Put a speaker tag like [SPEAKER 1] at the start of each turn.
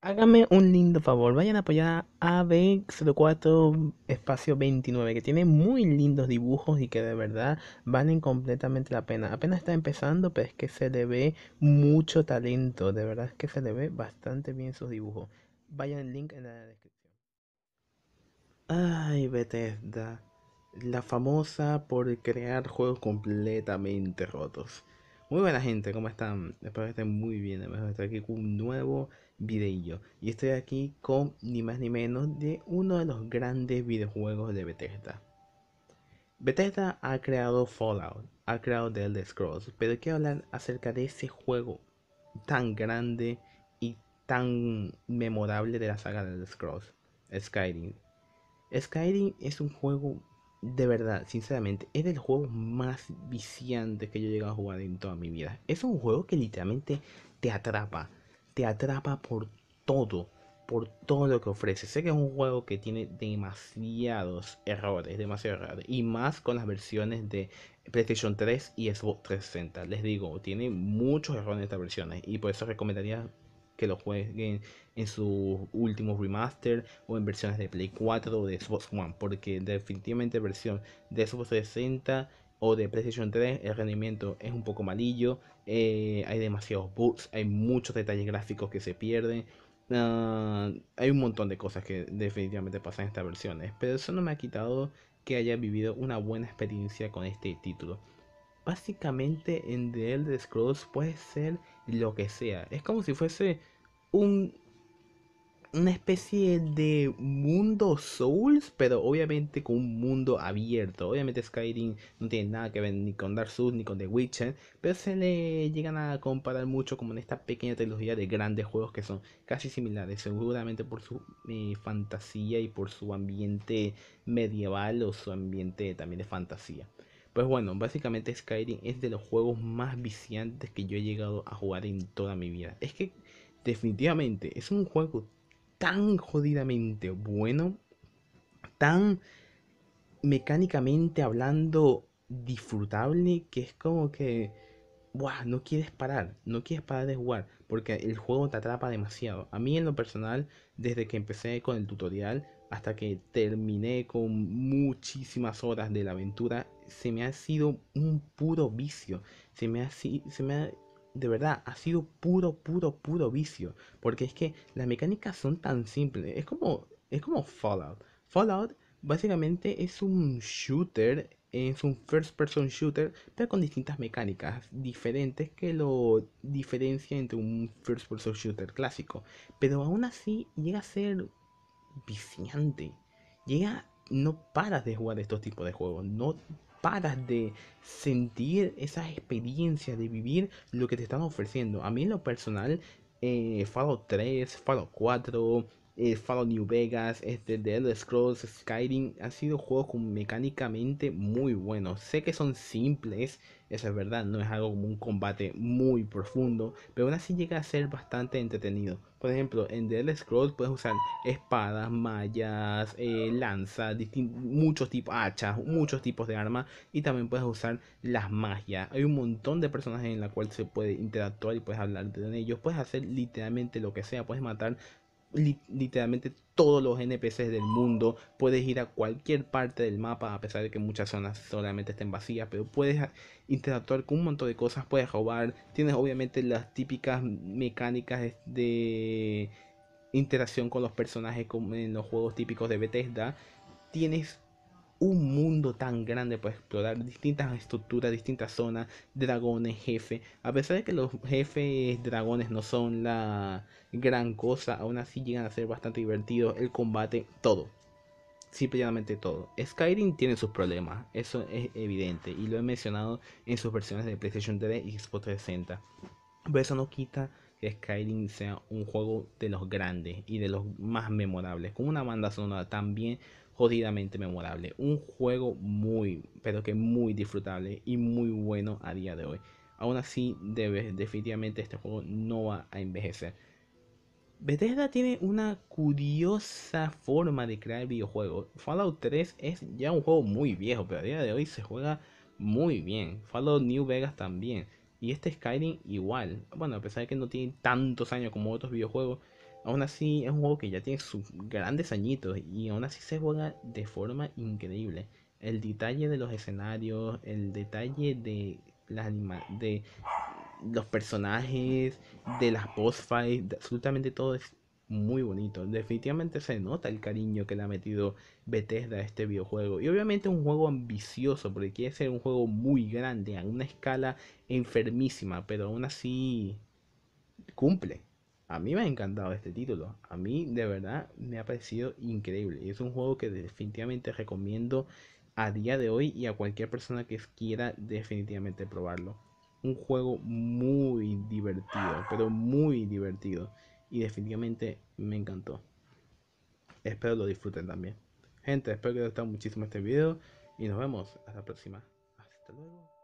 [SPEAKER 1] Hágame un lindo favor, vayan a apoyar a AB04 Espacio 29, que tiene muy lindos dibujos y que de verdad valen completamente la pena. Apenas está empezando, pero es que se le ve mucho talento, de verdad es que se le ve bastante bien sus dibujos. Vayan al link en la descripción. Ay, Bethesda, la famosa por crear juegos completamente rotos. Muy buena gente, ¿cómo están? Espero que estén muy bien, además estoy aquí con un nuevo video Y estoy aquí con ni más ni menos de uno de los grandes videojuegos de Bethesda Bethesda ha creado Fallout, ha creado The Elder Scrolls Pero quiero hablar acerca de ese juego tan grande y tan memorable de la saga de The Elder Scrolls Skyrim Skyrim es un juego de verdad, sinceramente, es el juego más viciante que yo he llegado a jugar en toda mi vida. Es un juego que literalmente te atrapa. Te atrapa por todo. Por todo lo que ofrece. Sé que es un juego que tiene demasiados errores. Demasiados errores. Y más con las versiones de PlayStation 3 y Xbox 360. Les digo, tiene muchos errores en estas versiones. Y por eso recomendaría que lo jueguen en su último remaster o en versiones de Play 4 o de Xbox One, porque definitivamente versión de Xbox 60 o de PlayStation 3 el rendimiento es un poco malillo, eh, hay demasiados bugs, hay muchos detalles gráficos que se pierden. Ah, hay un montón de cosas que definitivamente pasan en estas versiones, pero eso no me ha quitado que haya vivido una buena experiencia con este título. Básicamente en The Elder Scrolls puede ser lo que sea. Es como si fuese un una especie de mundo Souls, pero obviamente con un mundo abierto. Obviamente Skyrim no tiene nada que ver ni con Dark Souls ni con The Witcher, pero se le llegan a comparar mucho como en esta pequeña trilogía de grandes juegos que son casi similares, seguramente por su eh, fantasía y por su ambiente medieval o su ambiente también de fantasía. Pues bueno, básicamente Skyrim es de los juegos más viciantes que yo he llegado a jugar en toda mi vida. Es que definitivamente es un juego tan jodidamente bueno, tan mecánicamente hablando disfrutable que es como que, no quieres parar, no quieres parar de jugar porque el juego te atrapa demasiado. A mí en lo personal, desde que empecé con el tutorial hasta que terminé con muchísimas horas de la aventura, se me ha sido un puro vicio. Se me ha, se me de verdad, ha sido puro, puro, puro vicio. Porque es que las mecánicas son tan simples. Es como, es como Fallout. Fallout básicamente es un shooter es un first person shooter, pero con distintas mecánicas diferentes que lo diferencian entre un first person shooter clásico. Pero aún así llega a ser viciante. Llega, no paras de jugar estos tipos de juegos. No paras de sentir esa experiencia de vivir lo que te están ofreciendo. A mí en lo personal, eh, Fallout 3, Fallout 4, eh, Fallout New Vegas, este, The Elder Scrolls, Skyrim, han sido juegos con, mecánicamente muy buenos. Sé que son simples, eso es verdad, no es algo como un combate muy profundo, pero aún así llega a ser bastante entretenido. Por ejemplo, en The Elder Scrolls puedes usar espadas, mallas, eh, lanzas, muchos tipos, hachas, muchos tipos de armas y también puedes usar las magias. Hay un montón de personajes en la cual se puede interactuar y puedes hablar de ellos, puedes hacer literalmente lo que sea, puedes matar literalmente todos los NPCs del mundo. Puedes ir a cualquier parte del mapa, a pesar de que muchas zonas solamente estén vacías, pero puedes interactuar con un montón de cosas, puedes robar. Tienes obviamente las típicas mecánicas de interacción con los personajes como en los juegos típicos de Bethesda. Tienes un mundo tan grande para explorar, distintas estructuras, distintas zonas, dragones, jefes... A pesar de que los jefes dragones no son la gran cosa, aún así llegan a ser bastante divertidos. El combate, todo. Simplemente todo. Skyrim tiene sus problemas, eso es evidente, y lo he mencionado en sus versiones de PlayStation 3 y Xbox 360. Pero eso no quita que Skyrim sea un juego de los grandes y de los más memorables, con una banda sonora tan bien jodidamente memorable. Un juego muy, pero que muy disfrutable y muy bueno a día de hoy. Aún así, debes definitivamente este juego no va a envejecer. Bethesda tiene una curiosa forma de crear videojuegos. Fallout 3 es ya un juego muy viejo, pero a día de hoy se juega muy bien. Fallout New Vegas también. Y este Skyrim igual. Bueno, a pesar de que no tiene tantos años como otros videojuegos, Aún así, es un juego que ya tiene sus grandes añitos y aún así se juega de forma increíble. El detalle de los escenarios, el detalle de las de los personajes, de las boss fights, absolutamente todo es muy bonito. Definitivamente se nota el cariño que le ha metido Bethesda a este videojuego. Y obviamente es un juego ambicioso, porque quiere ser un juego muy grande, a una escala enfermísima, pero aún así cumple. A mí me ha encantado este título. A mí de verdad me ha parecido increíble. Es un juego que definitivamente recomiendo a día de hoy y a cualquier persona que quiera definitivamente probarlo. Un juego muy divertido, pero muy divertido. Y definitivamente me encantó. Espero lo disfruten también. Gente, espero que les haya gustado muchísimo este video y nos vemos hasta la próxima. Hasta luego.